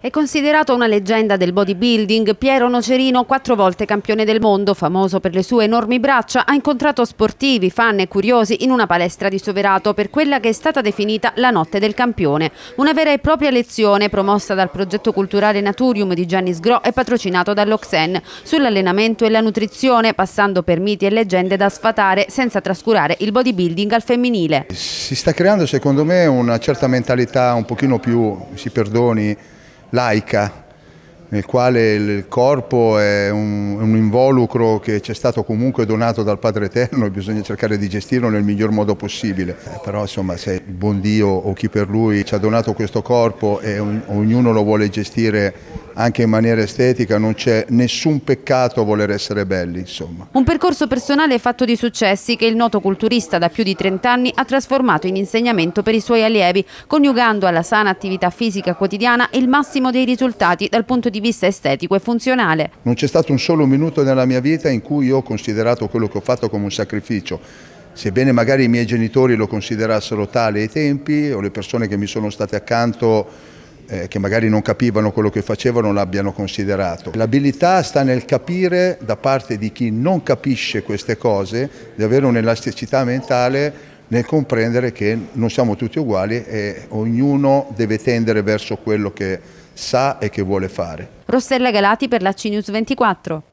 È considerato una leggenda del bodybuilding, Piero Nocerino, quattro volte campione del mondo, famoso per le sue enormi braccia, ha incontrato sportivi, fan e curiosi in una palestra di Soverato per quella che è stata definita la notte del campione. Una vera e propria lezione promossa dal progetto culturale Naturium di Gianni Sgro e patrocinato dall'Oxen sull'allenamento e la nutrizione, passando per miti e leggende da sfatare senza trascurare il bodybuilding al femminile. Si sta creando secondo me una certa mentalità un pochino più, si perdoni, laica, nel quale il corpo è un, un involucro che ci è stato comunque donato dal Padre Eterno e bisogna cercare di gestirlo nel miglior modo possibile. Eh, però insomma se il buon Dio o chi per lui ci ha donato questo corpo e ognuno lo vuole gestire anche in maniera estetica, non c'è nessun peccato voler essere belli. Insomma. Un percorso personale fatto di successi che il noto culturista da più di 30 anni ha trasformato in insegnamento per i suoi allievi, coniugando alla sana attività fisica quotidiana il massimo dei risultati dal punto di vista estetico e funzionale. Non c'è stato un solo minuto nella mia vita in cui io ho considerato quello che ho fatto come un sacrificio sebbene magari i miei genitori lo considerassero tale ai tempi o le persone che mi sono state accanto eh, che magari non capivano quello che facevano l'abbiano considerato. L'abilità sta nel capire da parte di chi non capisce queste cose, di avere un'elasticità mentale nel comprendere che non siamo tutti uguali e ognuno deve tendere verso quello che sa e che vuole fare. Rossella Galati per la CNews 24.